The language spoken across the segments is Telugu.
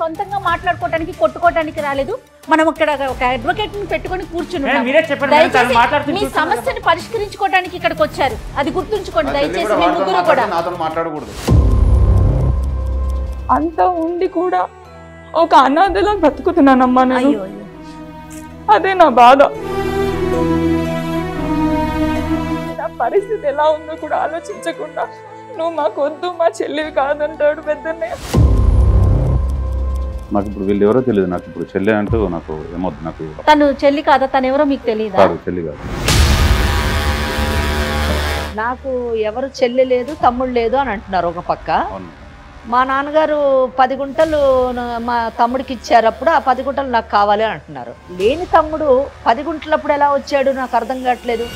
సొంతంగా మాట్లాడుకోవటానికి కొట్టుకోవటానికి రాలేదు మనం ఇక్కడ ఒక అడ్వకేట్ ని పెట్టుకొని కూర్చున్నాం మీ సమస్యను పరిష్కరించుకోవటానికి ఇక్కడికి వచ్చారు అది గుర్తుంచుకోండి దయచేసి మీ ముగ్గురు మాట్లాడకూడదు అంత ఉండి కూడా ఒక అనాథలా బతుకుతున్నానమ్మా నేను అదే నా బాధ నా పరిస్థితి ఎలా ఉందో కూడా ఆలోచించకుండా నువ్వు మాకొద్దు మా చెల్లివి కాదంటాడు పెద్దనే నాకు ఇప్పుడు వీళ్ళు ఎవరో తెలియదు నాకు ఇప్పుడు చెల్లి అంటూ నాకు ఏమొద్దు నాకు తను చెల్లి కాదా తను ఎవరో మీకు తెలియదు చెల్లి కాదు నాకు ఎవరు చెల్లి లేదు తమ్ముడు లేదు అని అంటున్నారు ఒక పక్క మా నాన్నగారు పది గుంటలు మా తమ్ముడికి ఇచ్చారప్పుడు ఆ పది గుంటలు నాకు కావాలి అని అంటున్నారు లేని తమ్ముడు పది గుంటలప్పుడు ఎలా వచ్చాడు నాకు అర్థం కావట్లేదు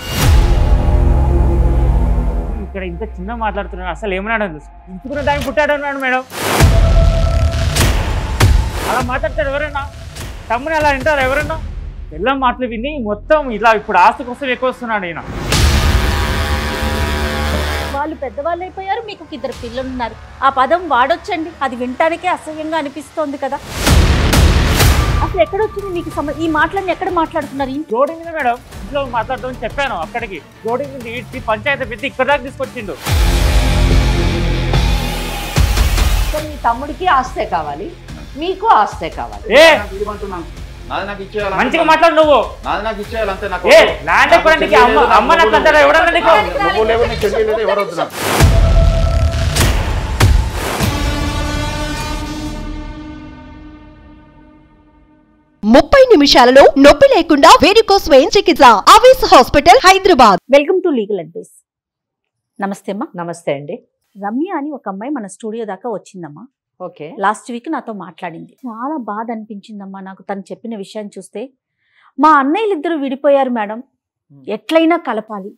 ఇక్కడ ఇంత చిన్న మాట్లాడుతున్నాడు అసలు ఏమన్నాడు ఇంచుకున్న దాన్ని పుట్టాడు అన్నాడు మేడం అలా మాట్లాడతారు ఎవరన్నా తమ్ముని అలా వింటారు ఎవరన్నా పిల్లం మాటలు విని మొత్తం ఇలా ఇప్పుడు ఆస్తి కోసం ఎక్కువ వస్తున్నాడు ఈయన వాళ్ళు పెద్దవాళ్ళు అయిపోయారు మీకు ఇద్దరు పిల్లలు ఉన్నారు ఆ పదం వాడొచ్చండి అది వినటానికే అసహ్యంగా అనిపిస్తోంది కదా అసలు ఎక్కడ వచ్చింది మీకు ఈ మాటలన్నీ ఎక్కడ మాట్లాడుతున్నారు రోడ్డు మేడం ఇంట్లో మాట్లాడడం చెప్పాను అక్కడికి రోడ్డు ఇచ్చి పంచాయతీ పెట్టి ఇక్కడ దాకా తీసుకొచ్చిండు మీ తమ్ముడికి ఆస్తే కావాలి మీకు ఆస్తే కావాలి మంచిగా మాట్లాడు నువ్వు ల్యాండ్ అమ్మ నాకు ఎవడన్నా ముప్పై నిమిషాలలో నొప్పి లేకుండా వేడికోస్ వెయిన్ చికిత్స Avis hospital Hyderabad welcome to legal advice నమస్తే అమ్మా నమస్తే అండి రమ్య అని ఒక అమ్మాయి మన స్టూడియో దాకా వచ్చిందమ్మా ఓకే లాస్ట్ వీక్ నాతో మాట్లాడింది చాలా బాధ అనిపించిందమ్మా నాకు తను చెప్పిన విషయాన్ని చూస్తే మా అన్నయ్యలు ఇద్దరు విడిపోయారు మేడం ఎట్లయినా కలపాలి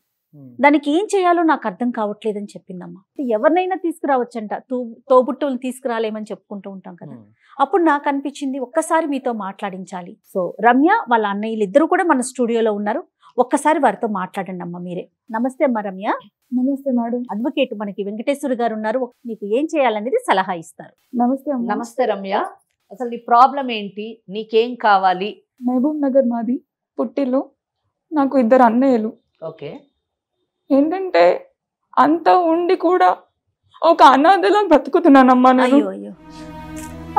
దానికి ఏం చేయాలో నాకు అర్థం కావట్లేదని చెప్పిందమ్మా ఎవరినైనా తీసుకురావచ్చంట తూ తోబుట్టువులు తీసుకురాలేమని చెప్పుకుంటూ ఉంటాం కదా అప్పుడు నాకు అనిపించింది ఒక్కసారి మీతో మాట్లాడించాలి సో రమ్య వాళ్ళ అన్నయ్యలు ఇద్దరు కూడా మన స్టూడియోలో ఉన్నారు ఒక్కసారి వారితో మాట్లాడండి అమ్మ మీరే నమస్తే అమ్మ రమ్య నమస్తే మేడం అడ్వకేట్ మనకి వెంకటేశ్వర గారు ఉన్నారు నీకు ఏం చేయాలనేది సలహా ఇస్తారు నమస్తే నమస్తే రమ్య అసలు నీ ప్రాబ్లం ఏంటి నీకేం కావాలి మహబూబ్ నగర్ మాది పుట్టిల్లు నాకు ఇద్దరు అన్నయ్యలు ఓకే ఏంటంటే అంత ఉండి కూడా ఒక అనాథలా బతుకుతున్నానమ్మా నేను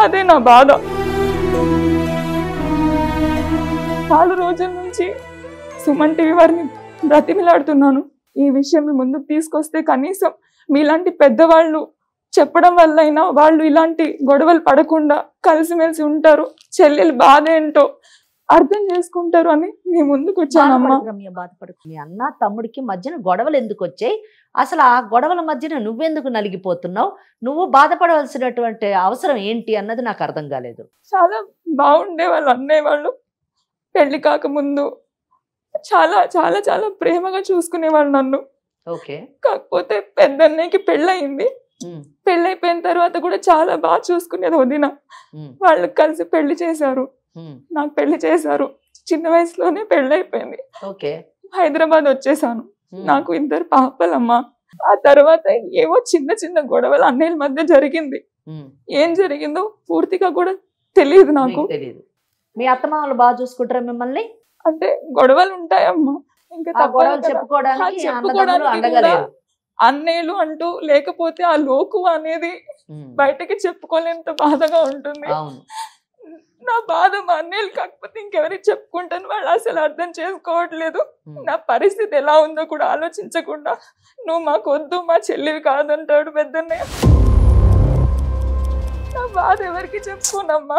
అదే నా బాధ చాలా రోజుల నుంచి సుమన్ టీవీ వారిని బ్రతిమిలాడుతున్నాను ఈ విషయం మీ ముందుకు తీసుకొస్తే కనీసం మీలాంటి పెద్దవాళ్ళు చెప్పడం వల్ల అయినా వాళ్ళు ఇలాంటి గొడవలు పడకుండా కలిసిమెలిసి ఉంటారు చెల్లెలు బాధ ఏంటో అర్థం చేసుకుంటారు అని మీ ముందుకు వచ్చాను బాధపడుతుంది అన్న తమ్ముడికి మధ్యన గొడవలు ఎందుకు వచ్చాయి అసలు ఆ గొడవల మధ్యన నువ్వెందుకు నలిగిపోతున్నావు నువ్వు బాధపడవలసినటువంటి అవసరం ఏంటి అన్నది నాకు అర్థం కాలేదు చాలా బాగుండే వాళ్ళు అన్నయ్య వాళ్ళు పెళ్లి కాకముందు చాలా చాలా చాలా ప్రేమగా చూసుకునేవాడు నన్ను కాకపోతే పెద్దన్నయ్యకి పెళ్ళయింది పెళ్ళైపోయిన తర్వాత కూడా చాలా బాగా చూసుకునేది వదిన వాళ్ళు కలిసి పెళ్లి చేశారు నాకు పెళ్లి చేశారు చిన్న వయసులోనే పెళ్ళైపోయింది హైదరాబాద్ వచ్చేసాను నాకు ఇద్దరు పాపలమ్మ ఆ తర్వాత ఏవో చిన్న చిన్న గొడవలు అన్నయ్యల మధ్య జరిగింది ఏం జరిగిందో పూర్తిగా కూడా తెలియదు నాకు మీ అత్తమామలు బాగా చూసుకుంటారా మిమ్మల్ని అంటే గొడవలు ఉంటాయమ్మా ఇంకా గొడవలు చెప్పుకోవడానికి చెప్పుకోవడానికి అన్నయ్యలు అంటూ లేకపోతే ఆ లోకు అనేది బయటకి చెప్పుకోలేంత బాధగా ఉంటుంది నా బాధ మా అన్నయ్యలు కాకపోతే ఇంకెవరికి చెప్పుకుంటాను వాళ్ళు అసలు అర్థం చేసుకోవట్లేదు నా పరిస్థితి ఎలా ఉందో కూడా ఆలోచించకుండా నువ్వు వద్దు మా చెల్లివి కాదంటాడు పెద్దన్నయ్య నా బాధ ఎవరికి చెప్పుకోనమ్మా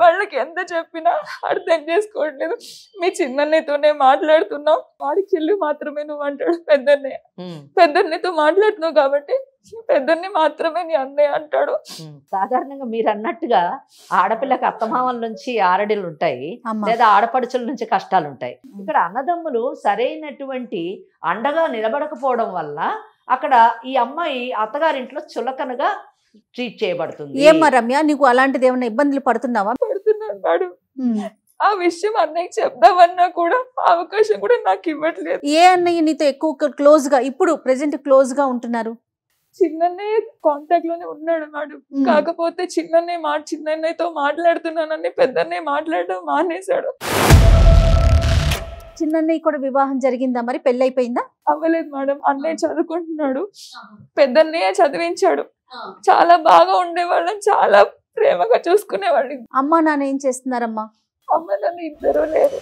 వాళ్ళకి ఎంత చెప్పినా అర్థం చేసుకోవట్లేదు మీ చిన్నతోనే మాట్లాడుతున్నావు వాడి చెల్లి మాత్రమే నువ్వు అంటాడు పెద్దన్నయ్య పెద్దన్నతో మాట్లాడుతున్నావు కాబట్టి పెద్దన్ని మాత్రమే నీ అన్నయ్య అంటాడు సాధారణంగా మీరు అన్నట్టుగా ఆడపిల్లకి అత్తమామల నుంచి ఆరడిలు ఉంటాయి లేదా ఆడపడుచుల నుంచి కష్టాలు ఉంటాయి ఇక్కడ అన్నదమ్ములు సరైనటువంటి అండగా నిలబడకపోవడం వల్ల అక్కడ ఈ అమ్మాయి అత్తగారింట్లో చులకనగా ట్రీట్ చేయబడుతుంది ఏమ్మా రమ్య నీకు అలాంటిది ఏమైనా ఇబ్బందులు పడుతున్నావా పడుతున్నాను ఆ విషయం అన్నయ్య చెప్దామన్నా కూడా అవకాశం కూడా నాకు ఇవ్వట్లేదు ఏ అన్నయ్య నీతో ఎక్కువ క్లోజ్ గా ఇప్పుడు ప్రెసెంట్ క్లోజ్ గా ఉంటున్నారు చిన్నయ్య కాంటాక్ట్ లోనే ఉన్నాడు నాడు కాకపోతే చిన్నయ్య మా చిన్నయ్యతో మాట్లాడుతున్నానని పెద్దన్నయ్య మాట్లాడడం మానేశాడు చిన్నయ్య కూడా వివాహం జరిగిందా మరి పెళ్ళైపోయిందా అవ్వలేదు మేడం అన్నయ్య చదువుకుంటున్నాడు పెద్దన్నయ్య చదివించాడు చాలా బాగా ఉండేవాళ్ళం చాలా ప్రేమగా చూసుకునేవాళ్ళు అమ్మ నాన్న ఏం చేస్తున్నారమ్మా అమ్మ నాన్న ఇద్దరు లేరు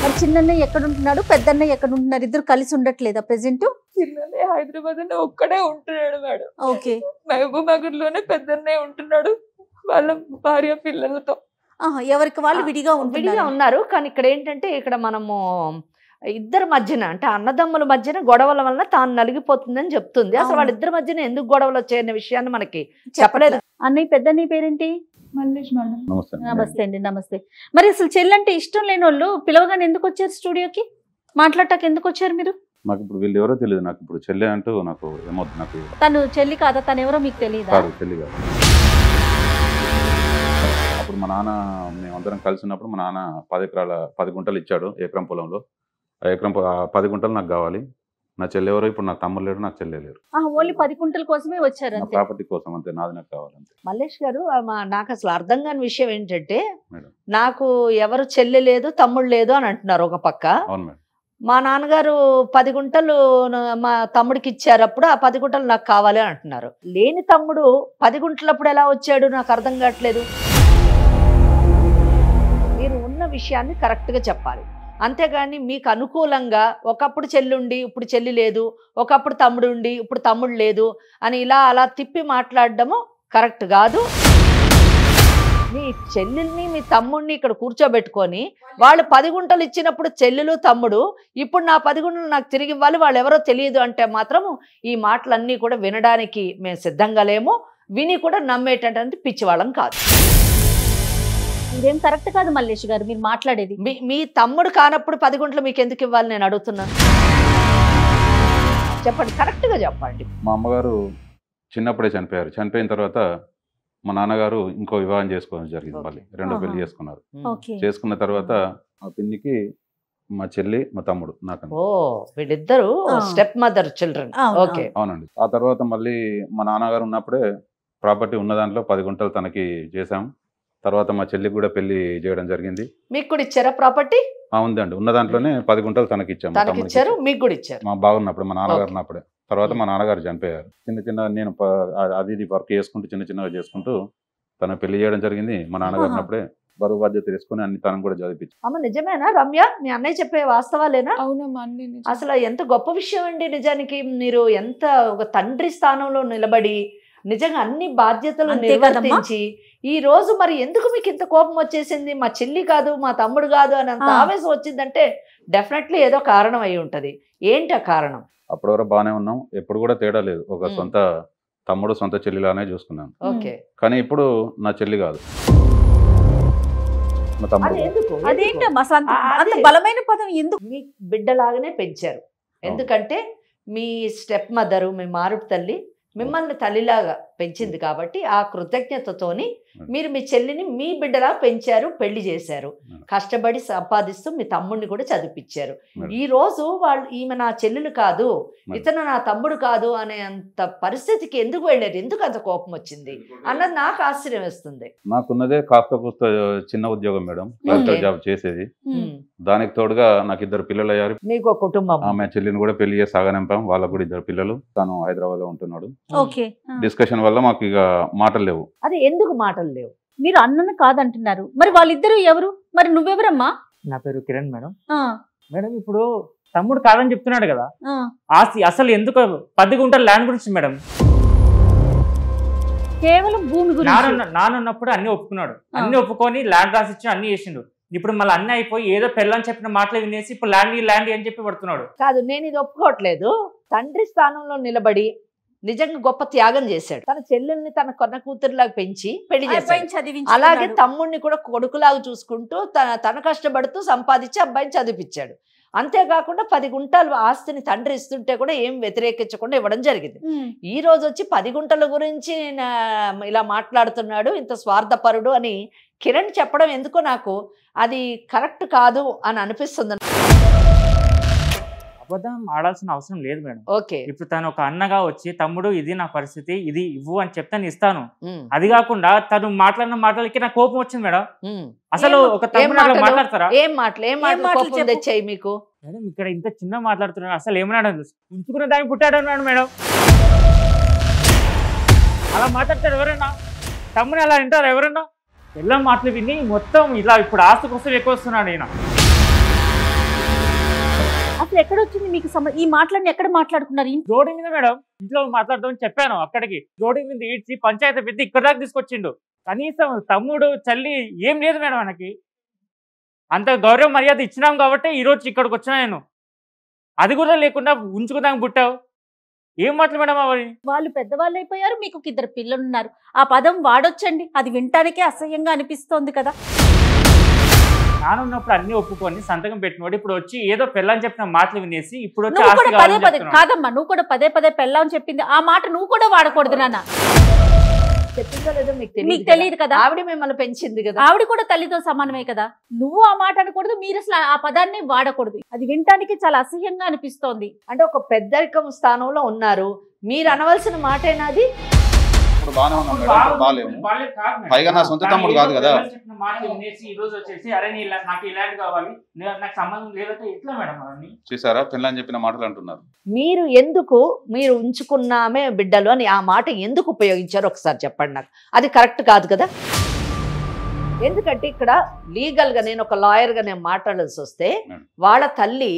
మరి చిన్న ఎక్కడ ఉంటున్నాడు పెద్దన్నయ్య ఎక్కడ ఉంటున్నారు ఇద్దరు కలిసి ఉండట్లేదా ప్రెసెంట్ చిన్న హైదరాబాద్ లో ఒక్కడే ఉంటున్నాడు మేడం ఓకే నగర్ లోనే పెద్దన్నయ్య ఉంటున్నాడు వాళ్ళ భార్య పిల్లలతో ఎవరికి వాళ్ళు విడిగా విడిగా ఉన్నారు కానీ ఇక్కడ ఏంటంటే ఇక్కడ మనము ఇద్దరి మధ్యన అంటే అన్నదమ్ముల మధ్యన గొడవల వలన తాను నలిగిపోతుందని చెప్తుంది అసలు ఇద్దరి మధ్యన ఎందుకు గొడవలు వచ్చాయన్న విషయాన్ని మనకి చెప్పలేదు అన్నయ్య పెద్ద నీ పేరేంటి నమస్తే అండి నమస్తే మరి అసలు చెల్లంటే ఇష్టం లేని వాళ్ళు పిలవగానే ఎందుకు వచ్చారు స్టూడియోకి మాట్లాడటానికి ఎందుకు వచ్చారు మీరు నాకు ఇప్పుడు వీళ్ళు ఎవరో తెలియదు నాకు ఇప్పుడు చెల్లి అంటూ నాకు ఏమవుతుంది నాకు తను చెల్లి కాదా తను ఎవరో మీకు తెలియదు తెలియదు అప్పుడు మా నాన్న మేమందరం కలిసినప్పుడు మా నాన్న పది ఎకరాల పది గుంటలు ఇచ్చాడు ఎకరం పొలంలో ఎకరం పది గుంటలు నాకు కావాలి నా చెల్లెవరు ఇప్పుడు నా తమ్ముడు లేడు నా చెల్లె లేరు ఓన్లీ పది కుంటల కోసమే వచ్చారు ప్రాపర్టీ కోసం అంతే నాది నాకు కావాలంతే మల్లేష్ గారు నాకు అసలు అర్థం కాని విషయం ఏంటంటే నాకు ఎవరు చెల్లె లేదు తమ్ముడు లేదు అని అంటున్నారు ఒక పక్క అవును మేడం మా నాన్నగారు పది గుంటలు మా తమ్ముడికి ఇచ్చారప్పుడు ఆ పది గుంటలు నాకు కావాలి అని అంటున్నారు లేని తమ్ముడు పది గుంటలప్పుడు ఎలా వచ్చాడు నాకు అర్థం కావట్లేదు మీరు ఉన్న విషయాన్ని కరెక్ట్గా చెప్పాలి అంతేగాని మీకు అనుకూలంగా ఒకప్పుడు చెల్లుండి ఇప్పుడు చెల్లి లేదు ఒకప్పుడు తమ్ముడు ఉండి ఇప్పుడు తమ్ముడు లేదు అని ఇలా అలా తిప్పి మాట్లాడడము కరెక్ట్ కాదు మీ చెల్లెల్ని మీ తమ్ముడిని ఇక్కడ కూర్చోబెట్టుకొని వాళ్ళు పది గుంటలు ఇచ్చినప్పుడు చెల్లెలు తమ్ముడు ఇప్పుడు నా పది గుంటలు నాకు తిరిగి ఇవ్వాలి వాళ్ళు ఎవరో తెలియదు అంటే మాత్రము ఈ మాటలన్నీ కూడా వినడానికి మేము సిద్ధంగా లేము విని కూడా నమ్మేటటువంటి పిచ్చివాళ్ళం కాదు ఇదేం కరెక్ట్ కాదు మల్లేష్ గారు మీరు మాట్లాడేది మీ మీ తమ్ముడు కానప్పుడు పది గుంటలు మీకు ఎందుకు ఇవ్వాలి నేను అడుగుతున్నాను చెప్పండి కరెక్ట్గా చెప్పండి మా అమ్మగారు చిన్నప్పుడే చనిపోయారు చనిపోయిన తర్వాత మా నాన్నగారు ఇంకో వివాహం చేసుకోవడం జరిగింది మళ్ళీ రెండో పెళ్లి చేసుకున్నారు చేసుకున్న తర్వాత మా పిన్నికి మా చెల్లి మా తమ్ముడు నాకు స్టెప్ మదర్ చిల్డ్రన్ ఓకే అవునండి ఆ తర్వాత మళ్ళీ మా నాన్నగారు ఉన్నప్పుడే ప్రాపర్టీ ఉన్న దాంట్లో పది గుంటలు తనకి చేశాం తర్వాత మా చెల్లికి కూడా పెళ్లి చేయడం జరిగింది మీకు కూడా ఇచ్చారా ప్రాపర్టీ ఉందండి ఉన్న దాంట్లోనే పది గుంటలు తనకి ఇచ్చాము మీకు కూడా ఇచ్చారు మా బాగున్నప్పుడు మా నాన్నగారు ఉన్నప్పుడు తర్వాత మా నాన్నగారు చనిపోయారు చిన్న చిన్న నేను అది ఇది వర్క్ చేసుకుంటూ చిన్న చిన్నగా చేసుకుంటూ తన పెళ్లి చేయడం జరిగింది మా నాన్నగారు ఉన్నప్పుడే బరువు బాధ్యత తీసుకుని అన్ని తనం కూడా చదివించు అమ్మ నిజమేనా రమ్య మీ అన్నయ్య చెప్పే వాస్తవాలేనా అవునమ్మా అసలు ఎంత గొప్ప విషయం అండి నిజానికి మీరు ఎంత ఒక తండ్రి స్థానంలో నిలబడి నిజంగా అన్ని బాధ్యతలు నిర్వర్తించి ఈ రోజు మరి ఎందుకు మీకు ఇంత కోపం వచ్చేసింది మా చెల్లి కాదు మా తమ్ముడు కాదు అని అంత ఆవేశం వచ్చిందంటే డెఫినెట్లీ ఏదో కారణం అయి ఉంటది ఏంటి ఆ కారణం అప్పటి వరకు బాగానే ఉన్నాం ఎప్పుడు కూడా తేడా లేదు ఒక సొంత తమ్ముడు సొంత చెల్లిలానే చూసుకున్నాను ఓకే కానీ ఇప్పుడు నా చెల్లి కాదు బలమైన పదం ఎందుకు మీ బిడ్డలాగానే పెంచారు ఎందుకంటే మీ స్టెప్ మదరు మీ మారుపు తల్లి మిమ్మల్ని తల్లిలాగా పెంచింది కాబట్టి ఆ కృతజ్ఞతతోని మీరు మీ చెల్లిని మీ బిడ్డలా పెంచారు పెళ్లి చేశారు కష్టపడి సంపాదిస్తూ మీ తమ్ముడిని కూడా చదివించారు ఈ రోజు వాళ్ళు ఈమె నా చెల్లెలు కాదు ఇతను నా తమ్ముడు కాదు అనే అంత పరిస్థితికి ఎందుకు వెళ్ళారు ఎందుకు అంత కోపం వచ్చింది అన్నది నాకు ఆశ్చర్యం వేస్తుంది నాకున్నదే కాస్త కూస్త చిన్న ఉద్యోగం మేడం జాబ్ చేసేది దానికి తోడుగా నాకు ఇద్దరు పిల్లలు అయ్యారు మీకు కుటుంబం ఆమె చెల్లిని కూడా పెళ్లి చేసి సాగనింపాం వాళ్ళకు కూడా ఇద్దరు పిల్లలు తను హైదరాబాద్ లో ఉంటున్నాడు డిస్కషన్ దానివల్ల మాకు ఇక మాటలు లేవు అదే ఎందుకు మాటలు లేవు మీరు అన్నను కాదంటున్నారు మరి వాళ్ళిద్దరు ఎవరు మరి నువ్వెవరమ్మా నా పేరు కిరణ్ మేడం మేడం ఇప్పుడు తమ్ముడు కాదని చెప్తున్నాడు కదా ఆస్తి అసలు ఎందుకు పది గుంటల ల్యాండ్ గురించి మేడం కేవలం భూమి నానున్నప్పుడు అన్ని ఒప్పుకున్నాడు అన్ని ఒప్పుకొని ల్యాండ్ రాసిచ్చి అన్ని చేసిండు ఇప్పుడు మళ్ళీ అన్ని అయిపోయి ఏదో పెళ్ళని చెప్పిన మాటలు వినేసి ఇప్పుడు ల్యాండ్ ల్యాండ్ అని చెప్పి పడుతున్నాడు కాదు నేను ఇది ఒప్పుకోవట్లేదు తండ్రి స్థానంలో నిలబడి నిజంగా గొప్ప త్యాగం చేశాడు తన చెల్లెల్ని తన కొన్న కూతురులాగా పెంచి పెళ్లి చేశాడు అలాగే తమ్ముడిని కూడా కొడుకులాగా చూసుకుంటూ తన తన కష్టపడుతూ సంపాదించి అబ్బాయిని చదివించాడు అంతేకాకుండా పది గుంటలు ఆస్తిని తండ్రి ఇస్తుంటే కూడా ఏం వ్యతిరేకించకుండా ఇవ్వడం జరిగింది ఈ రోజు వచ్చి పది గుంటల గురించి ఇలా మాట్లాడుతున్నాడు ఇంత స్వార్థపరుడు అని కిరణ్ చెప్పడం ఎందుకో నాకు అది కరెక్ట్ కాదు అని అనిపిస్తుంది అబద్ధం ఆడాల్సిన అవసరం లేదు మేడం ఓకే ఇప్పుడు తను ఒక అన్నగా వచ్చి తమ్ముడు ఇది నా పరిస్థితి ఇది ఇవ్వు అని చెప్తాను ఇస్తాను అది కాకుండా తను మాట్లాడిన మాటలకి నా కోపం వచ్చింది మేడం అసలు ఒక తమ్ముడు మాట్లాడతారా ఏం మాటలు తెచ్చాయి మీకు మేడం ఇక్కడ ఇంత చిన్న మాట్లాడుతున్నాను అసలు ఏమన్నా ఉంచుకున్న దాన్ని పుట్టాడు అన్నాడు మేడం అలా మాట్లాడతారు ఎవరన్నా తమ్ముడు అలా వింటారు ఎవరన్నా ఎలా మాటలు విని మొత్తం ఇలా ఇప్పుడు ఆస్తి కోసం ఎక్కువ వస్తున్నాడు నేను అసలు ఎక్కడ వచ్చింది మీకు ఈ మాటలన్నీ ఎక్కడ మాట్లాడుకున్నారు రోడ్డు మీద మేడం ఇంట్లో మాట్లాడదామని చెప్పాను అక్కడికి రోడ్డు మీద ఈడ్చి పంచాయతీ పెద్ద ఇక్కడ దాకా తీసుకొచ్చిండు కనీసం తమ్ముడు చల్లి ఏం లేదు మేడం మనకి అంత గౌరవ మర్యాద ఇచ్చినాం కాబట్టి ఈరోజు ఇక్కడికి వచ్చినా నేను అది కూడా లేకుండా ఉంచుకుందాం పుట్టావు ఏం మాటలు మేడం అవి వాళ్ళు పెద్దవాళ్ళు అయిపోయారు మీకు ఇద్దరు పిల్లలు ఉన్నారు ఆ పదం వాడొచ్చండి అది వినటానికే అసహ్యంగా అనిపిస్తోంది కదా నానున్నప్పుడు అన్ని ఒప్పుకొని సంతకం పెట్టినోడు ఇప్పుడు వచ్చి ఏదో పెళ్ళని చెప్పిన మాటలు వినేసి ఇప్పుడు పదే పదే కాదమ్మా నువ్వు కూడా పదే పదే పెళ్ళని చెప్పింది ఆ మాట నువ్వు కూడా వాడకూడదు నాన్న చెప్పిందో తెలియదు మీకు తెలియదు కదా ఆవిడ మిమ్మల్ని పెంచింది కదా ఆవిడ కూడా తల్లితో సమానమే కదా నువ్వు ఆ మాట అనకూడదు మీరు అసలు ఆ పదాన్ని వాడకూడదు అది వినటానికి చాలా అసహ్యంగా అనిపిస్తోంది అంటే ఒక పెద్దరికం స్థానంలో ఉన్నారు మీరు అనవలసిన మాటేనాది ఇప్పుడు బాగానే ఉన్నాం మేడం ఇప్పుడు బాగాలేము పైగా నా సొంత తమ్ముడు కాదు కదా చూసారా పిల్లని చెప్పిన మాటలు అంటున్నారు మీరు ఎందుకు మీరు ఉంచుకున్నామే బిడ్డలు అని ఆ మాట ఎందుకు ఉపయోగించారు ఒకసారి చెప్పండి నాకు అది కరెక్ట్ కాదు కదా ఎందుకంటే ఇక్కడ లీగల్గా నేను ఒక లాయర్ గా నేను మాట్లాడాల్సి వస్తే వాళ్ళ తల్లి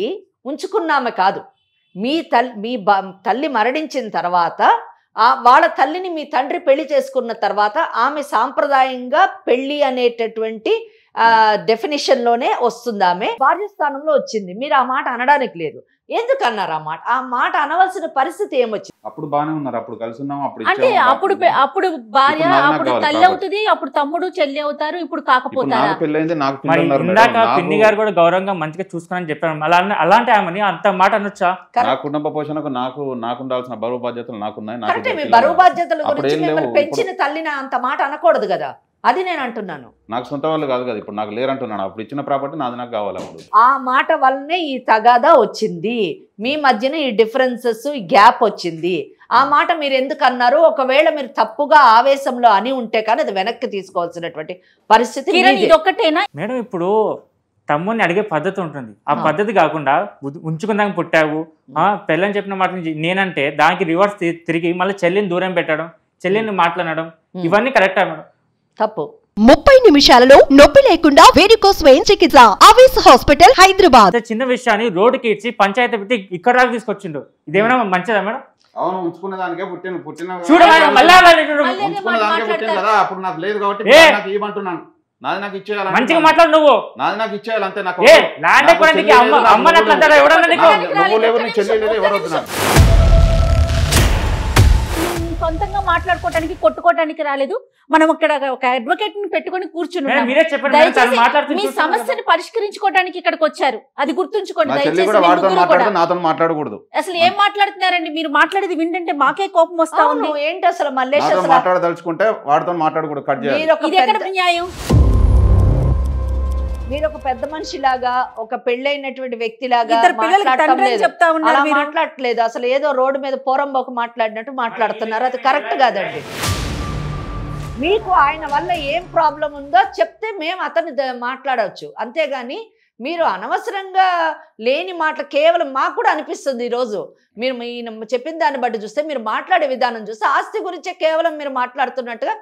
ఉంచుకున్నామే కాదు మీ తల్లి మీ తల్లి మరణించిన తర్వాత వాళ్ళ తల్లిని మీ తండ్రి పెళ్లి చేసుకున్న తర్వాత ఆమె సాంప్రదాయంగా పెళ్లి అనేటటువంటి డెఫినేషన్ లోనే వస్తుంది ఆమె భార్యస్థానంలో వచ్చింది మీరు ఆ మాట అనడానికి లేదు అన్నారు ఆ మాట ఆ మాట అనవలసిన పరిస్థితి ఏమొచ్చింది అప్పుడు బానే ఉన్నారు అప్పుడు కలిసి ఉన్నాం అప్పుడు అంటే అప్పుడు అప్పుడు భార్య అప్పుడు తల్లి అవుతుంది అప్పుడు తమ్ముడు చెల్లి అవుతారు ఇప్పుడు కాకపోతారు ఇందాక పిన్ని గారు కూడా గౌరవంగా మంచిగా చూసుకుని చెప్పాను అలా అలాంటి ఆమెని అంత మాట అనొచ్చా నా కుటుంబ పోషణకు నాకు నాకు ఉండాల్సిన బరువు బాధ్యతలు నాకున్నాయి బరువు బాధ్యతలు పెంచిన తల్లిని అంత మాట అనకూడదు కదా అది నేను అంటున్నాను నాకు సొంత వాళ్ళు కాదు కదా ఇప్పుడు నాకు లేరంటున్నాను అప్పుడు ఇచ్చిన ప్రాపర్టీ నాది నాకు కావాలి అప్పుడు ఆ మాట వల్లనే ఈ తగాదా వచ్చింది మీ మధ్యన ఈ డిఫరెన్సెస్ ఈ గ్యాప్ వచ్చింది ఆ hmm. మాట మీరు ఎందుకు అన్నారు ఒకవేళ మీరు తప్పుగా ఆవేశంలో అని ఉంటే కానీ అది వెనక్కి తీసుకోవాల్సినటువంటి పరిస్థితి మీదే. మేడం ఇప్పుడు తమ్ముని అడిగే పద్ధతి ఉంటుంది ఆ పద్ధతి కాకుండా ఉ- ఉంచుకుందాక పుట్టావు hmm. ఆ పెళ్ళని చెప్పిన మాట నేనంటే దానికి రివర్స్ తిరిగి మళ్ళీ చెల్లిని దూరం పెట్టడం చెల్లిని hmm. మాట్లాడడం ఇవన్నీ కరెక్టా మేడం తప్పు ముప్పై నిమిషాలలో నొప్పి లేకుండా వేరికోస్ వెయిన్ చికిత్స అవేస్ హాస్పిటల్ హైదరాబాద్ చిన్న విషయాన్ని రోడ్డుకి ఇచ్చి పంచాయతీ పెట్టి ఇక్కడ దాకా తీసుకొచ్చిండు ఇదేమైనా మంచిదా మేడం అవును ఉంచుకున్న దానికే పుట్టిన పుట్టిన ఉంచుకున్న దానికే పుట్టిన కదా అప్పుడు నాకు లేదు కాబట్టి నాకు ఇవ్వమంటున్నాను నాది నాకు ఇచ్చేయాలి మంచిగా మాట్లాడు నువ్వు నాది నాకు ఇచ్చేయాలి అంతే నాకు అమ్మ అమ్మ నాకు ఎవడన్నా నీకు నువ్వు లేవు నీ ఎవరు సొంతంగా మాట్లాడుకోవడానికి కొట్టుకోవడానికి రాలేదు మనం ఇక్కడ ఒక అడ్వకేట్ ని పెట్టుకుని కూర్చున్నాం మీ సమస్యని పరిష్కరించుకోవడానికి ఇక్కడికి వచ్చారు అది గుర్తుంచుకోండి దయచేసి అసలు ఏం మాట్లాడుతున్నారండి మీరు మాట్లాడేది విండంటే మాకే కోపం వస్తా ఉంది ఏంటి అసలు మళ్ళీ మాట్లాడదలుచుకుంటే వాడితో మాట్లాడకూడదు న్యాయం మీరు ఒక పెద్ద మనిషి లాగా ఒక పెళ్ళైనటువంటి లాగా మాట్లాడట్లేదు అసలు ఏదో రోడ్డు మీద పోరంబోకు మాట్లాడినట్టు మాట్లాడుతున్నారు అది కరెక్ట్ కాదండి మీకు ఆయన వల్ల ఏం ప్రాబ్లం ఉందో చెప్తే మేము అతను మాట్లాడవచ్చు అంతేగాని మీరు అనవసరంగా లేని మాటలు కేవలం మాకు కూడా అనిపిస్తుంది ఈరోజు మీరు చెప్పిన దాన్ని బట్టి చూస్తే మీరు మాట్లాడే విధానం చూస్తే ఆస్తి గురించే కేవలం మీరు మాట్లాడుతున్నట్టుగా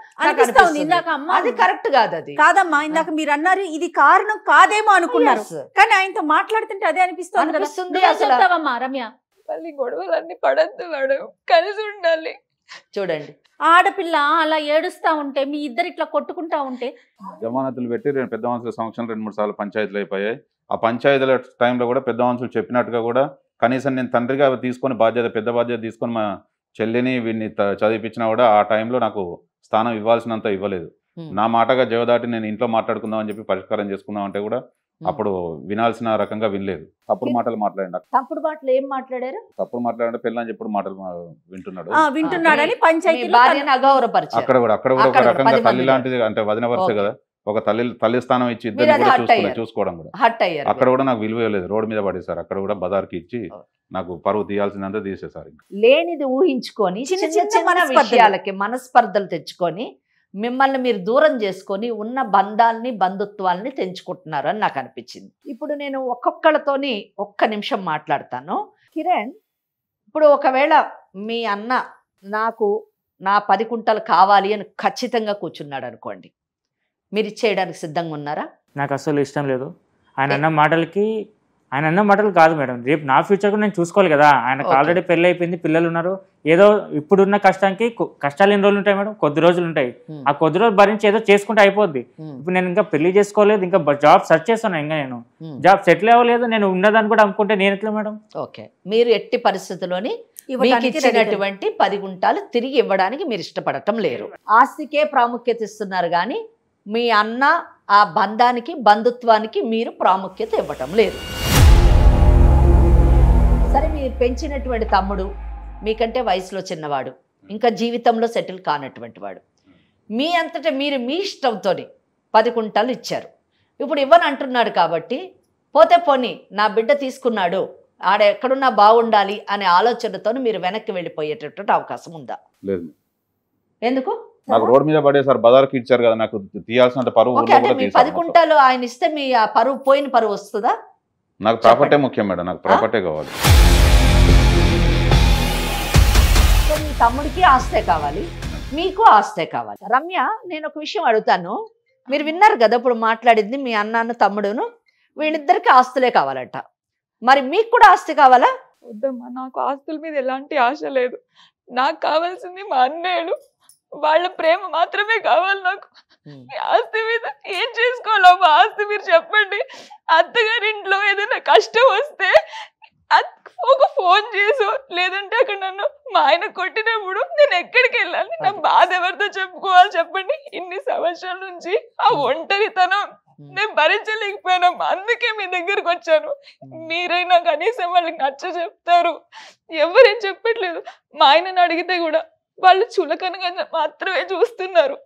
అది కరెక్ట్ కాదు అది కాదమ్మా ఇందాక మీరు అన్నారు ఇది కారణం కాదేమో అనుకున్నారు కానీ ఆయనతో మాట్లాడుతుంటే అదే అనిపిస్తుంది అనిపిస్తుంది అసలు రమ్య మళ్ళీ గొడవలన్నీ పడద్దు మేడం కలిసి ఉండాలి చూడండి ఆడపిల్ల అలా ఏడుస్తా ఉంటే మీ ఇద్దరు ఇట్లా కొట్టుకుంటా ఉంటే జమానతులు పెట్టి రెండు పెద్ద మనుషుల సంవత్సరం రెండు మూడు సార్లు పంచాయతీలు అయిపోయాయి ఆ పంచాయతీల టైంలో కూడా పెద్ద మనుషులు చెప్పినట్టుగా కూడా కనీసం నేను తండ్రిగా తీసుకొని బాధ్యత పెద్ద బాధ్యత తీసుకొని మా చెల్లిని వీడిని చదివిపించినా కూడా ఆ టైంలో నాకు స్థానం ఇవ్వాల్సినంత ఇవ్వలేదు నా మాటగా జవదాటి నేను ఇంట్లో మాట్లాడుకుందాం అని చెప్పి పరిష్కారం చేసుకుందాం అంటే కూడా అప్పుడు వినాల్సిన రకంగా వినలేదు తప్పుడు మాటలు మాట్లాడినా తప్పుడు మాటలు ఏం మాట్లాడారు తప్పుడు మాట్లాడంటే పిల్లని చెప్పుడు మాటలు వింటున్నాడు వింటున్నాడని పంచాయతీ అక్కడ కూడా అక్కడ కూడా ఒక రకంగా తల్లి లాంటిది అంటే వదిన వరుస కదా ఒక తల్లి తల్లి స్థానం ఇచ్చి ఇద్దరు కూడా చూసుకోవడం కూడా అక్కడ కూడా నాకు విలువ లేదు రోడ్ మీద పడేసారు అక్కడ కూడా బజార్ కి ఇచ్చి నాకు పరువు తీయాల్సిందంత తీసేసారు లేనిది ఊహించుకొని చిన్న చిన్న మనస్పర్ధలు తెచ్చుకొని మిమ్మల్ని మీరు దూరం చేసుకొని ఉన్న బంధాలని బంధుత్వాలని తెంచుకుంటున్నారు అని నాకు అనిపించింది ఇప్పుడు నేను ఒక్కొక్కళ్ళతోని ఒక్క నిమిషం మాట్లాడతాను కిరణ్ ఇప్పుడు ఒకవేళ మీ అన్న నాకు నా పది కుంటలు కావాలి అని ఖచ్చితంగా కూర్చున్నాడు అనుకోండి మీరు ఇచ్చేయడానికి సిద్ధంగా ఉన్నారా నాకు అసలు ఇష్టం లేదు ఆయన అన్న మాటలకి ఆయన అన్న మాటలు కాదు మేడం రేపు నా ఫ్యూచర్ కూడా నేను చూసుకోవాలి కదా ఆయనకు ఆల్రెడీ పెళ్ళి అయిపోయింది పిల్లలు ఉన్నారు ఏదో ఇప్పుడున్న కష్టానికి కష్టాలు ఎన్ని రోజులు ఉంటాయి మేడం కొద్ది రోజులు ఉంటాయి ఆ కొద్ది రోజులు భరించి ఏదో చేసుకుంటే అయిపోద్ది ఇప్పుడు నేను ఇంకా పెళ్లి చేసుకోలేదు ఇంకా జాబ్ సెర్చ్ చేస్తున్నాను ఇంకా నేను జాబ్ సెటిల్ అవ్వలేదు నేను ఉన్నదాన్ని కూడా అనుకుంటే నేను ఎట్లా మేడం ఓకే మీరు ఎట్టి పరిస్థితుల్లోని మీకు ఇచ్చినటువంటి పది గుంటాలు తిరిగి ఇవ్వడానికి మీరు ఇష్టపడటం లేరు ఆస్తికే ప్రాముఖ్యత ఇస్తున్నారు కానీ మీ అన్న ఆ బంధానికి బంధుత్వానికి మీరు ప్రాముఖ్యత ఇవ్వటం లేదు పెంచినటువంటి తమ్ముడు మీకంటే వయసులో చిన్నవాడు ఇంకా జీవితంలో సెటిల్ కానటువంటి వాడు మీ అంతటా మీరు మీ ఇష్టంతో పది కుంటాలు ఇచ్చారు ఇప్పుడు ఇవ్వని అంటున్నాడు కాబట్టి పోతే పోని నా బిడ్డ తీసుకున్నాడు ఆడ ఎక్కడున్నా బాగుండాలి అనే ఆలోచనతో మీరు వెనక్కి వెళ్ళిపోయేటటువంటి అవకాశం ఉందా లేదు ఎందుకు నాకు రోడ్ మీద పడేసారు బజార్కి ఇచ్చారు కదా నాకు పరువు పది కుంటాలు ఆయన ఇస్తే మీ పరువు పోయిన పరువు వస్తుందా నాకు ప్రాపర్టీ ముఖ్యం మేడం నాకు ప్రాపర్టీ కావాలి మీ తమ్ముడికి ఆస్తే కావాలి మీకు ఆస్తే కావాలి రమ్య నేను ఒక విషయం అడుగుతాను మీరు విన్నారు కదా ఇప్పుడు మాట్లాడింది మీ అన్నాను తమ్ముడును వీళ్ళిద్దరికి ఆస్తులే కావాలంట మరి మీకు కూడా ఆస్తి కావాలా వద్దమ్మా నాకు ఆస్తుల మీద ఎలాంటి ఆశ లేదు నాకు కావాల్సింది మా అన్నయ్యడు వాళ్ళ ప్రేమ మాత్రమే కావాలి నాకు ఆస్తి మీద ఏం చేసుకోవాలో మా ఆస్తి మీరు చెప్పండి అత్తగారి ఇంట్లో ఏదైనా కష్టం వస్తే ఒక ఫోన్ చేసో లేదంటే అక్కడ నన్ను మా ఆయన కొట్టినప్పుడు నేను ఎక్కడికి వెళ్ళాలి నా బాధ ఎవరితో చెప్పుకోవాలి చెప్పండి ఇన్ని సంవత్సరాల నుంచి ఆ ఒంటరితనం నేను భరించలేకపోయాను అందుకే మీ దగ్గరకు వచ్చాను మీరైనా కనీసం వాళ్ళకి నచ్చ చెప్తారు ఎవరేం చెప్పట్లేదు మా ఆయనని అడిగితే కూడా వాళ్ళు చులకనగా మాత్రమే చూస్తున్నారు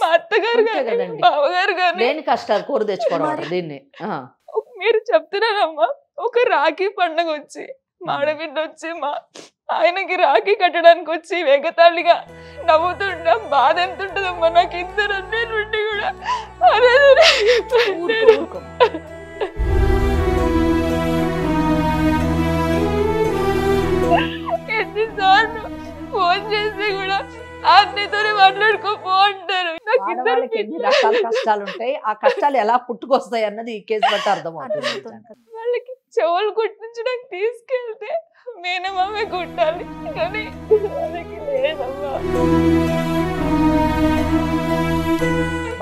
మా అత్తగారు కదండి బావగారు గారు కష్టాలు కూర తెచ్చుకోవడం దీన్ని మీరు చెప్తున్నారమ్మా ఒక రాఖీ పండుగ వచ్చి మాడబిడ్డ వచ్చి మా ఆయనకి రాఖీ కట్టడానికి వచ్చి వెగతాళిగా నవ్వుతుంటా బాధ ఎంత ఉంటుందమ్మా నాకు ఇద్దరు అన్నయ్యలు ఉండి కూడా అదే ఎన్నిసార్లు ఫోన్ చేస్తే కూడా అన్నితోనే మాట్లాడుకోపో అంటారు రకాల కష్టాలు ఉంటాయి ఆ కష్టాలు ఎలా పుట్టుకొస్తాయి అన్నది ఈ కేసు బట్టి అర్థం వాళ్ళకి చెవులు కుట్టించడానికి తీసుకెళ్తే నేను మేనమామే కుట్టాలి కానీ లేదమ్మా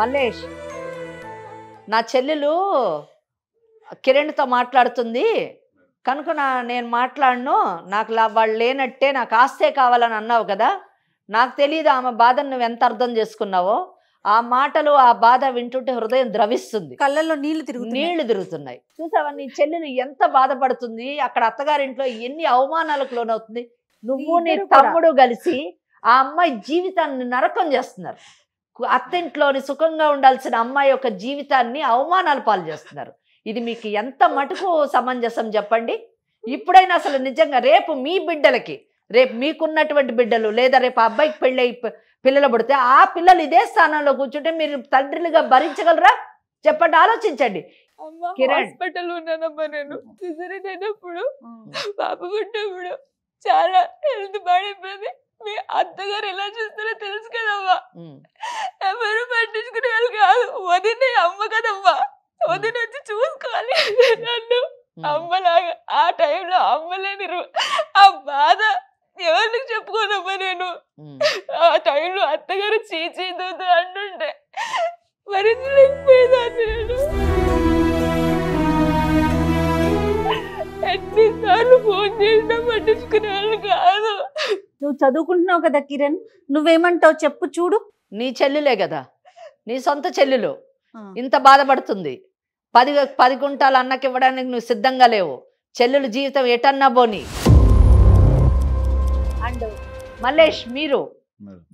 మల్లేష్ నా చెల్లెలు కిరణ్తో మాట్లాడుతుంది కనుక నా నేను మాట్లాడను నాకు వాళ్ళు లేనట్టే నాకు ఆస్తే కావాలని అన్నావు కదా నాకు తెలియదు ఆమె బాధను నువ్వు ఎంత అర్థం చేసుకున్నావో ఆ మాటలు ఆ బాధ వింటుంటే హృదయం ద్రవిస్తుంది కళ్ళల్లో నీళ్లు తిరుగు నీళ్లు తిరుగుతున్నాయి చూసావా నీ చెల్లిని ఎంత బాధపడుతుంది అక్కడ అత్తగారింట్లో ఎన్ని అవమానాలకు లోనవుతుంది నువ్వు నీ తమ్ముడు కలిసి ఆ అమ్మాయి జీవితాన్ని నరకం చేస్తున్నారు అత్తింట్లోని సుఖంగా ఉండాల్సిన అమ్మాయి యొక్క జీవితాన్ని అవమానాలు పాలు చేస్తున్నారు ఇది మీకు ఎంత మటుకు సమంజసం చెప్పండి ఇప్పుడైనా అసలు నిజంగా రేపు మీ బిడ్డలకి రేపు మీకున్నటువంటి బిడ్డలు లేదా రేపు అబ్బాయికి పెళ్ళి పిల్లలు పడితే ఆ పిల్లలు ఇదే స్థానంలో కూర్చుంటే మీరు తండ్రిలుగా భరించగలరా చెప్పండి ఆలోచించండి ఉన్నానమ్మా నేను చాలా హెల్త్ మీ అత్తగారు ఎలా చూస్తారో తెలుసు కదమ్మా ఎవరు పట్టించుకునే వాళ్ళు కాదు వదిన అమ్మ కదమ్మా పొద్దున వచ్చి చూసుకోవాలి నన్ను అమ్మలాగా ఆ టైంలో అమ్మలేని ఆ బాధ ఎవరికి చెప్పుకోనమ్మా నేను ఆ టైంలో అత్తగారు చీచీ అంటుంటే మరి నేను కాదు నువ్వు చదువుకుంటున్నావు కదా కిరణ్ నువ్వేమంటావు చెప్పు చూడు నీ చెల్లెలే కదా నీ సొంత చెల్లెలు ఇంత బాధపడుతుంది పది పది గుంటాలు అన్నకి ఇవ్వడానికి నువ్వు సిద్ధంగా లేవు చెల్లెల జీవితం ఎటన్నా బోని అండ్ మల్లేష్ మీరు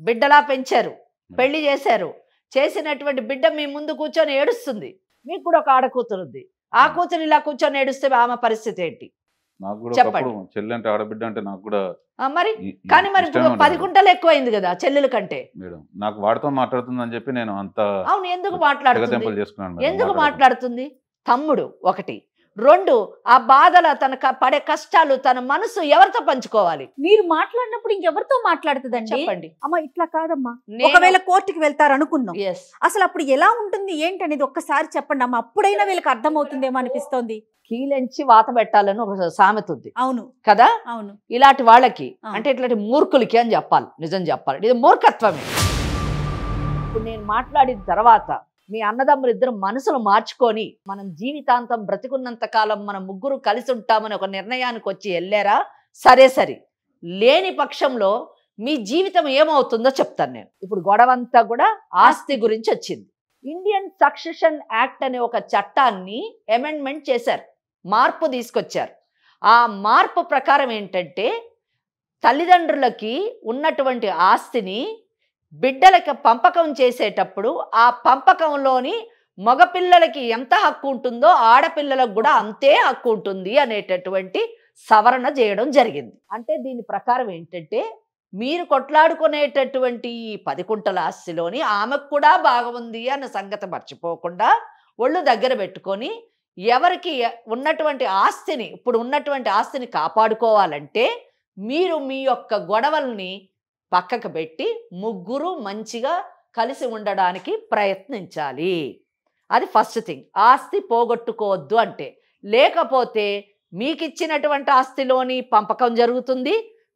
బిడ్డలా పెంచారు పెళ్లి చేశారు చేసినటువంటి బిడ్డ మీ ముందు కూర్చొని ఏడుస్తుంది మీకు కూడా ఒక ఆడ కూతురుంది ఆ కూతురు ఇలా కూర్చొని ఏడుస్తే ఆమె పరిస్థితి ఏంటి నాకు కూడా ఒకప్పుడు చెల్లి అంటే ఆడబిడ్డ అంటే నాకు కూడా మరి కానీ మరి పది గుంటలు ఎక్కువైంది కదా చెల్లెల కంటే మేడం నాకు వాడితో మాట్లాడుతుందని చెప్పి నేను అంత అవును ఎందుకు మాట్లాడుతుంది ఎందుకు మాట్లాడుతుంది తమ్ముడు ఒకటి రెండు ఆ బాధల తన పడే కష్టాలు తన మనసు ఎవరితో పంచుకోవాలి మీరు మాట్లాడినప్పుడు ఇంకెవరితో మాట్లాడుతుందండి చెప్పండి అమ్మా ఇట్లా కాదమ్మా ఒకవేళ కోర్టుకి వెళ్తారు అనుకుందాం అసలు అప్పుడు ఎలా ఉంటుంది ఏంటి అనేది ఒక్కసారి చెప్పండి అమ్మా అప్పుడైనా వీళ్ళకి అర్థమవుతుందేమో అనిపిస్తోంది కీలంచి వాత పెట్టాలని ఒక సామెత ఉంది అవును కదా అవును ఇలాంటి వాళ్ళకి అంటే ఇట్లాంటి మూర్ఖులకి అని చెప్పాలి నిజం చెప్పాలి ఇది మూర్ఖత్వమే ఇప్పుడు నేను మాట్లాడిన తర్వాత మీ అన్నదమ్ములు ఇద్దరు మనసులు మార్చుకొని మనం జీవితాంతం బ్రతికున్నంత కాలం మనం ముగ్గురు కలిసి ఉంటామని ఒక నిర్ణయానికి వచ్చి వెళ్ళారా సరే సరే లేని పక్షంలో మీ జీవితం ఏమవుతుందో చెప్తాను నేను ఇప్పుడు గొడవ అంతా కూడా ఆస్తి గురించి వచ్చింది ఇండియన్ సక్సెషన్ యాక్ట్ అనే ఒక చట్టాన్ని అమెండ్మెంట్ చేశారు మార్పు తీసుకొచ్చారు ఆ మార్పు ప్రకారం ఏంటంటే తల్లిదండ్రులకి ఉన్నటువంటి ఆస్తిని బిడ్డలకి పంపకం చేసేటప్పుడు ఆ పంపకంలోని మగపిల్లలకి ఎంత హక్కు ఉంటుందో ఆడపిల్లలకు కూడా అంతే హక్కు ఉంటుంది అనేటటువంటి సవరణ చేయడం జరిగింది అంటే దీని ప్రకారం ఏంటంటే మీరు కొట్లాడుకునేటటువంటి పది కుంటల ఆస్తిలోని ఆమెకు కూడా బాగుంది అన్న సంగతి మర్చిపోకుండా ఒళ్ళు దగ్గర పెట్టుకొని ఎవరికి ఉన్నటువంటి ఆస్తిని ఇప్పుడు ఉన్నటువంటి ఆస్తిని కాపాడుకోవాలంటే మీరు మీ యొక్క గొడవల్ని పక్కకు పెట్టి ముగ్గురు మంచిగా కలిసి ఉండడానికి ప్రయత్నించాలి అది ఫస్ట్ థింగ్ ఆస్తి పోగొట్టుకోవద్దు అంటే లేకపోతే మీకిచ్చినటువంటి ఆస్తిలోని పంపకం జరుగుతుంది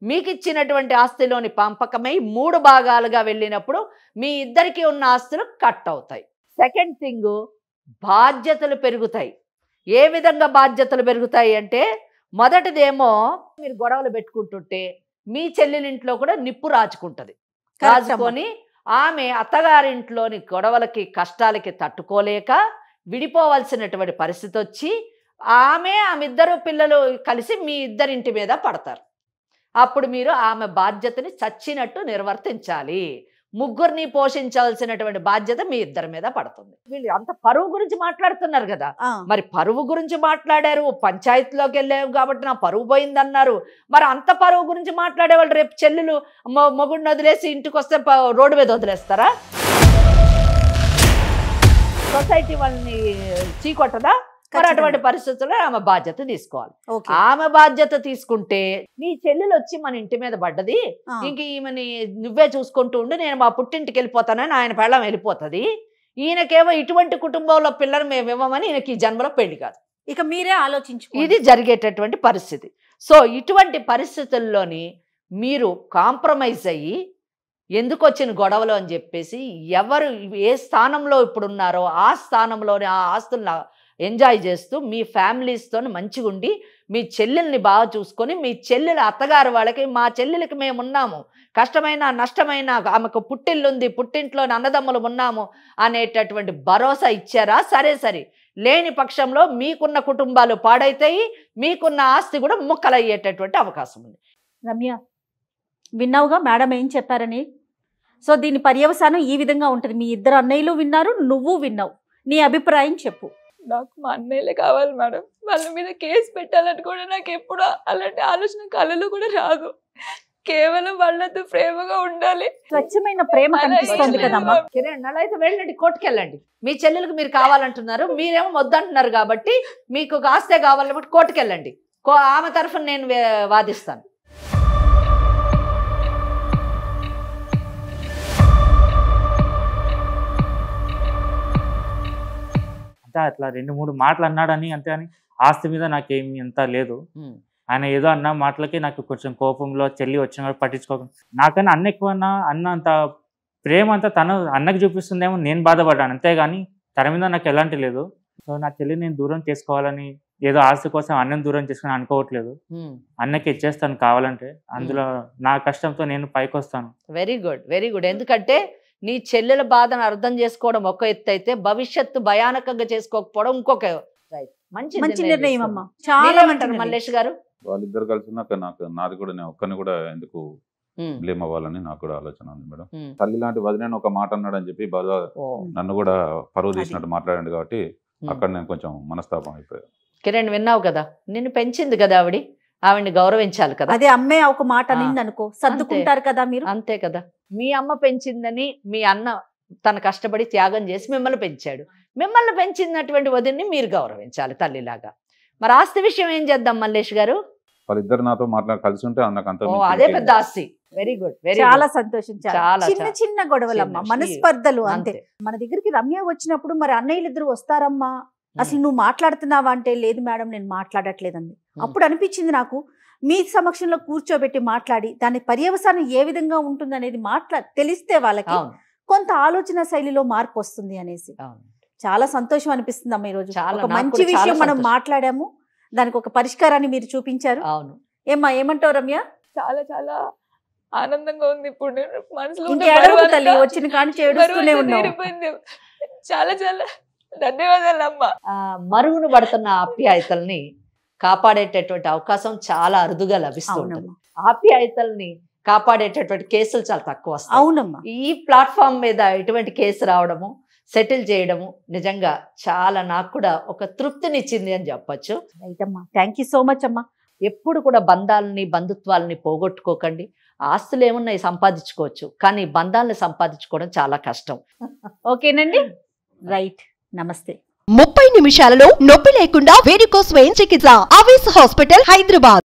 మీకిచ్చినటువంటి ఆస్తిలోని పంపకమై మూడు భాగాలుగా వెళ్ళినప్పుడు మీ ఇద్దరికీ ఉన్న ఆస్తులు కట్ అవుతాయి సెకండ్ థింగ్ బాధ్యతలు పెరుగుతాయి ఏ విధంగా బాధ్యతలు పెరుగుతాయి అంటే మొదటిదేమో మీరు గొడవలు పెట్టుకుంటుంటే మీ చెల్లెలింట్లో కూడా నిప్పు రాచుకుంటుంది రాజుకొని ఆమె అత్తగారింట్లోని గొడవలకి కష్టాలకి తట్టుకోలేక విడిపోవలసినటువంటి పరిస్థితి వచ్చి ఆమె ఇద్దరు పిల్లలు కలిసి మీ ఇద్దరింటి మీద పడతారు అప్పుడు మీరు ఆమె బాధ్యతని చచ్చినట్టు నిర్వర్తించాలి ముగ్గురిని పోషించాల్సినటువంటి బాధ్యత మీ ఇద్దరి మీద పడుతుంది వీళ్ళు అంత పరువు గురించి మాట్లాడుతున్నారు కదా మరి పరువు గురించి మాట్లాడారు పంచాయతీలోకి వెళ్ళావు కాబట్టి నా పరువు పోయిందన్నారు మరి అంత పరువు గురించి మాట్లాడేవాళ్ళు రేపు చెల్లెలు మొగుడిని వదిలేసి ఇంటికి వస్తే రోడ్డు మీద వదిలేస్తారా సొసైటీ వాళ్ళని చీకొట్టదా మరి అటువంటి పరిస్థితుల్లో ఆమె బాధ్యత తీసుకోవాలి ఆమె బాధ్యత తీసుకుంటే నీ చెల్లెలు వచ్చి మన ఇంటి మీద పడ్డది ఇంక ఈమెని నువ్వే చూసుకుంటూ ఉండి నేను మా పుట్టింటికి వెళ్ళిపోతానని ఆయన పెళ్ళం వెళ్ళిపోతుంది ఈయనకేమో ఇటువంటి కుటుంబంలో పిల్లలు మేము ఇవ్వమని ఈయనకి ఈ జన్మలో పెళ్లి కాదు ఇక మీరే ఆలోచించు ఇది జరిగేటటువంటి పరిస్థితి సో ఇటువంటి పరిస్థితుల్లోని మీరు కాంప్రమైజ్ అయ్యి ఎందుకు వచ్చిన గొడవలు అని చెప్పేసి ఎవరు ఏ స్థానంలో ఇప్పుడున్నారో ఆ స్థానంలోని ఆ ఆస్తులను ఎంజాయ్ చేస్తూ మీ ఫ్యామిలీస్తో మంచిగా ఉండి మీ చెల్లెల్ని బాగా చూసుకొని మీ చెల్లెల అత్తగారు వాళ్ళకి మా చెల్లెలకి మేము ఉన్నాము కష్టమైన నష్టమైన ఆమెకు పుట్టిల్లుంది పుట్టింట్లో అన్నదమ్ములు ఉన్నాము అనేటటువంటి భరోసా ఇచ్చారా సరే సరే లేని పక్షంలో మీకున్న కుటుంబాలు పాడైతాయి మీకున్న ఆస్తి కూడా ముక్కలయ్యేటటువంటి అవకాశం ఉంది రమ్య విన్నావుగా మేడం ఏం చెప్పారని సో దీని పర్యవసానం ఈ విధంగా ఉంటుంది మీ ఇద్దరు అన్నయ్యలు విన్నారు నువ్వు విన్నావు నీ అభిప్రాయం చెప్పు నాకు మా అన్నయ్యలే కావాలి మేడం వాళ్ళ మీద కేసు పెట్టాలని కూడా నాకు ఎప్పుడు అలాంటి ఆలోచన కళలు కూడా రాదు కేవలం వాళ్ళతో ప్రేమగా ఉండాలి స్వచ్ఛమైన ప్రేమ కనిపిస్తుంది కదమ్మా కిరణ్ అలా అయితే వెళ్ళండి కోర్టుకెళ్ళండి మీ చెల్లెలకు మీరు కావాలంటున్నారు మీరేమో వద్దంటున్నారు కాబట్టి మీకు ఆస్తే కావాలన్నప్పుడు కోర్టుకెళ్ళండి ఆమె తరఫున నేను వాదిస్తాను ఇంకా అట్లా రెండు మూడు మాటలు అన్నాడని అంతే అని ఆస్తి మీద నాకేమి అంత లేదు ఆయన ఏదో అన్న మాటలకి నాకు కొంచెం కోపంలో చెల్లి వచ్చిన పట్టించుకోకుండా నాకన్నా అన్న ఎక్కువ అన్న అంత ప్రేమ అంతా తను అన్నకు చూపిస్తుందేమో నేను బాధపడ్డాను అంతేగాని తన మీద నాకు ఎలాంటి లేదు సో నా చెల్లిని నేను దూరం చేసుకోవాలని ఏదో ఆస్తి కోసం అన్నం దూరం చేసుకుని అనుకోవట్లేదు అన్నకి ఇచ్చేస్తాను కావాలంటే అందులో నా కష్టంతో నేను పైకి వస్తాను వెరీ గుడ్ వెరీ గుడ్ ఎందుకంటే నీ చెల్లెల బాధను అర్థం చేసుకోవడం ఒక ఎత్తు అయితే భవిష్యత్తు భయానకంగా చేసుకోకపోవడం ఇంకొక మంచి మంచి నిర్ణయం అమ్మా చాలా అంటారు మల్లేష్ గారు వాళ్ళిద్దరు కలిసినాక నాకు నాది కూడా నేను ఒక్కరిని కూడా ఎందుకు బ్లేమ్ అవ్వాలని నాకు కూడా ఆలోచన ఉంది మేడం తల్లి లాంటి వదిలేని ఒక మాట అన్నాడు అని చెప్పి బాగా నన్ను కూడా పరువు తీసినట్టు మాట్లాడాడు కాబట్టి అక్కడ నేను కొంచెం మనస్తాపం అయిపోయాను కిరణ్ విన్నావు కదా నిన్ను పెంచింది కదా ఆవిడ ఆవిడ్ని గౌరవించాలి కదా అదే అమ్మే ఒక మాట అనింది అనుకో సర్దుకుంటారు కదా మీరు అంతే కదా మీ అమ్మ పెంచిందని మీ అన్న తన కష్టపడి త్యాగం చేసి మిమ్మల్ని పెంచాడు మిమ్మల్ని పెంచినటువంటి వదిన్ని మీరు గౌరవించాలి తల్లిలాగా మరి ఆస్తి విషయం ఏం చేద్దాం మల్లేష్ గారు వాళ్ళిద్దరు నాతో కలిసి ఉంటే అదే పెద్ద ఆస్తి వెరీ గుడ్ వెరీ చాలా సంతోషం చిన్న చిన్న గొడవలమ్మా మనస్పర్ధలు అంతే మన దగ్గరికి రమ్య వచ్చినప్పుడు మరి అన్నయ్యలు ఇద్దరు వస్తారమ్మా అసలు నువ్వు మాట్లాడుతున్నావా అంటే లేదు మేడం నేను మాట్లాడట్లేదండి అప్పుడు అనిపించింది నాకు మీ సమక్షంలో కూర్చోబెట్టి మాట్లాడి దాని పర్యవసానం ఏ విధంగా ఉంటుంది అనేది మాట్లా తెలిస్తే వాళ్ళకి కొంత ఆలోచన శైలిలో మార్పు వస్తుంది అనేసి చాలా సంతోషం అనిపిస్తుంది అమ్మ ఈరోజు మంచి విషయం మనం మాట్లాడాము దానికి ఒక పరిష్కారాన్ని మీరు చూపించారు అవును ఏమ్మా ఏమంటావు రమ్య చాలా చాలా ఆనందంగా ఉంది ఇప్పుడు మనసులో వచ్చిన కానీ చాలా చాలా ధన్యవాదాలమ్మా మరుగున పడుతున్న ఆప్యాయతల్ని కాపాడేటటువంటి అవకాశం చాలా అరుదుగా లభిస్తుంది ఆప్యాయతల్ని కాపాడేటటువంటి కేసులు చాలా తక్కువ అవునమ్మా ఈ ప్లాట్ఫామ్ మీద ఎటువంటి కేసు రావడము సెటిల్ చేయడము నిజంగా చాలా నాకు కూడా ఒక తృప్తినిచ్చింది అని చెప్పచ్చు రైటమ్మా థ్యాంక్ యూ సో మచ్ అమ్మా ఎప్పుడు కూడా బంధాలని బంధుత్వాలని పోగొట్టుకోకండి ఆస్తులు ఏమున్నాయి సంపాదించుకోవచ్చు కానీ బంధాలను సంపాదించుకోవడం చాలా కష్టం ఓకేనండి రైట్ నమస్తే ముప్పై నిమిషాలలో నొప్పి లేకుండా వేరుకోస్ వెయిన్ చికిత్స అవేస్ హాస్పిటల్ హైదరాబాద్